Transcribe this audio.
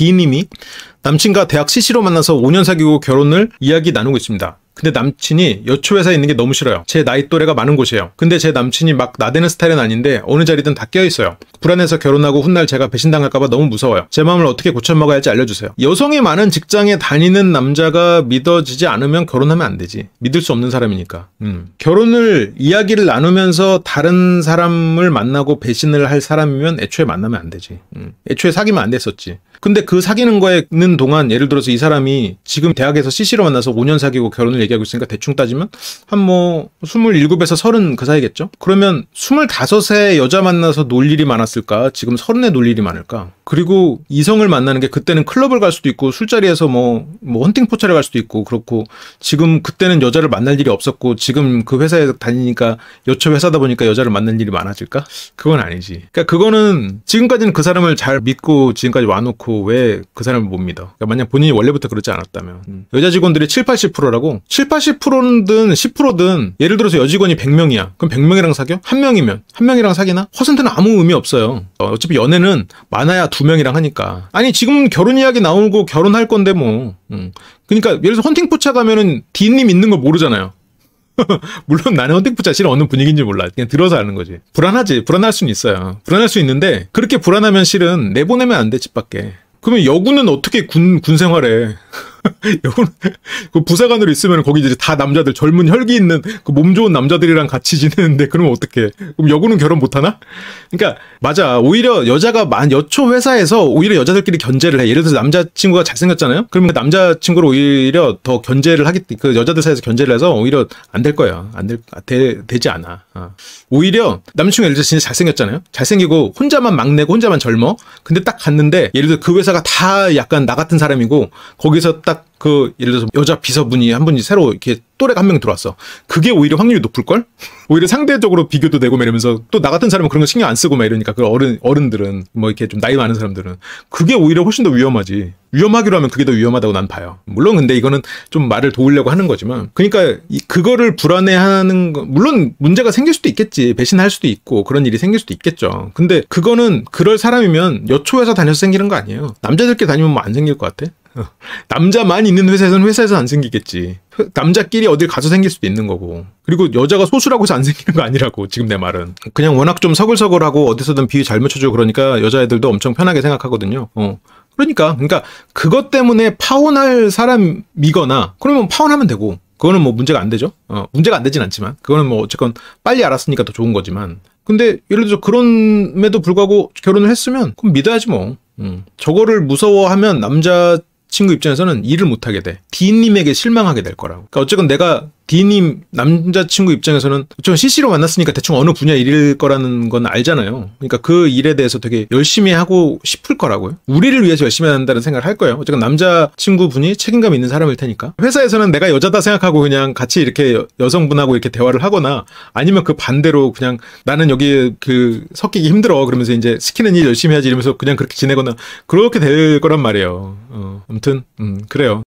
D님이 남친과 대학 CC로 만나서 5년 사귀고 결혼을 이야기 나누고 있습니다. 근데 남친이 여초 회사에 있는 게 너무 싫어요. 제 나이 또래가 많은 곳이에요. 근데 제 남친이 막 나대는 스타일은 아닌데 어느 자리든 다 껴있어요. 불안해서 결혼하고 훗날 제가 배신당할까봐 너무 무서워요. 제 마음을 어떻게 고쳐먹어야 할지 알려주세요. 여성이 많은 직장에 다니는 남자가 믿어지지 않으면 결혼하면 안 되지. 믿을 수 없는 사람이니까. 음. 결혼을 이야기를 나누면서 다른 사람을 만나고 배신을 할 사람이면 애초에 만나면 안 되지. 음. 애초에 사귀면 안 됐었지. 근데 그 사귀는 거에는 있 동안 예를 들어서 이 사람이 지금 대학에서 CC로 만나서 5년 사귀고 결혼을 얘기하고 있으니까 대충 따지면 한 뭐 27에서 30 그 사이겠죠? 그러면 2 5세 여자 만나서 놀 일이 많았을까? 지금 30에 놀 일이 많을까? 그리고 이성을 만나는 게 그때는 클럽을 갈 수도 있고 술자리에서 뭐, 뭐 헌팅 포차를 갈 수도 있고 그렇고 지금 그때는 여자를 만날 일이 없었고 지금 그 회사에 다니니까 여초 회사다 보니까 여자를 만날 일이 많아질까? 그건 아니지. 그러니까 그거는 지금까지는 그 사람을 잘 믿고 지금까지 와놓고 왜 그 사람을 못 믿어? 그러니까 만약 본인이 원래부터 그렇지 않았다면 음. 여자 직원들이 7, 80%라고 7, 80%든 10%든 예를 들어서 여직원이 100명이야. 그럼 100명이랑 사겨? 1 명이면 1 명이랑 사귀나? 퍼센트는 아무 의미 없어요. 어, 어차피 연애는 많아야 두 명이랑 하니까. 아니 지금 결혼 이야기 나오고 결혼할 건데 뭐. 음. 그러니까 예를 들어서 헌팅 포차 가면은 디님 있는 거 모르잖아요. 물론 나는 헌팅포차 실은 어느 분위기인지 몰라. 그냥 들어서 아는 거지. 불안하지. 불안할 수는 있어요. 불안할 수 있는데 그렇게 불안하면 실은 내보내면 안돼집 밖에. 그러면 여군은 어떻게 군, 군 생활해? 그 부사관으로 있으면 거기 이제 다 남자들 젊은 혈기 있는 그 몸 좋은 남자들이랑 같이 지내는데 그러면 어떡해 그럼 여군은 결혼 못하나 그러니까 맞아 오히려 여자가 만 여초 회사에서 오히려 여자들끼리 견제를 해 예를 들어서 남자친구가 잘생겼잖아요 그러면 그 남자친구를 오히려 더 견제를 하기 그 여자들 사이에서 견제를 해서 오히려 안 될 거예요 안될 아, 되지 않아 어. 오히려 남친구 예를 들어 진짜 잘생겼잖아요 잘생기고 혼자만 막내고 혼자만 젊어 근데 딱 갔는데 예를 들어 그 회사가 다 약간 나 같은 사람이고 거기서 딱 딱그 예를 들어서 여자 비서분이 한 분이 새로 이렇게 또래가 한 명 들어왔어. 그게 오히려 확률이 높을 걸? 오히려 상대적으로 비교도 되고 막 이러면서 또 나 같은 사람은 그런 거 신경 안 쓰고 막 이러니까 그 어른 어른들은 뭐 이렇게 좀 나이 많은 사람들은 그게 오히려 훨씬 더 위험하지. 위험하기로 하면 그게 더 위험하다고 난 봐요. 물론 근데 이거는 좀 말을 도우려고 하는 거지만 그러니까 이, 그거를 불안해하는 거 물론 문제가 생길 수도 있겠지. 배신할 수도 있고 그런 일이 생길 수도 있겠죠. 근데 그거는 그럴 사람이면 여초에서 다녀서 생기는 거 아니에요. 남자들끼리 다니면 뭐 안 생길 것 같아? 남자만 있는 회사에서는 회사에서 안 생기겠지. 남자끼리 어딜 가서 생길 수도 있는 거고. 그리고 여자가 소수라고 해서 안 생기는 거 아니라고, 지금 내 말은. 그냥 워낙 좀 서글서글하고 어디서든 비위 잘맞춰줘 그러니까 여자애들도 엄청 편하게 생각하거든요. 어. 그러니까. 그러니까 그것 때문에 파혼할 사람이거나, 그러면 파혼하면 되고. 그거는 뭐 문제가 안 되죠. 어, 문제가 안 되진 않지만. 그거는 뭐 어쨌건 빨리 알았으니까 더 좋은 거지만. 근데 예를 들어 서 그런에도 불구하고 결혼을 했으면 그럼 믿어야지 뭐. 음. 저거를 무서워하면 남자 친구 입장에서는 일을 못하게 돼. 디님에게 실망하게 될 거라고. 그러니까 어쨌건 내가 D님 남자친구 입장에서는 좀 CC로 만났으니까 대충 어느 분야 일일 거라는 건 알잖아요. 그러니까 그 일에 대해서 되게 열심히 하고 싶을 거라고요. 우리를 위해서 열심히 한다는 생각을 할 거예요. 어쨌건 남자친구분이 책임감 있는 사람일 테니까. 회사에서는 내가 여자다 생각하고 그냥 같이 이렇게 여성분하고 이렇게 대화를 하거나 아니면 그 반대로 그냥 나는 여기 에그 섞이기 힘들어 그러면서 이제 시키는 일 열심히 해야지 이러면서 그냥 그렇게 지내거나 그렇게 될 거란 말이에요. 어, 아무튼 음 그래요.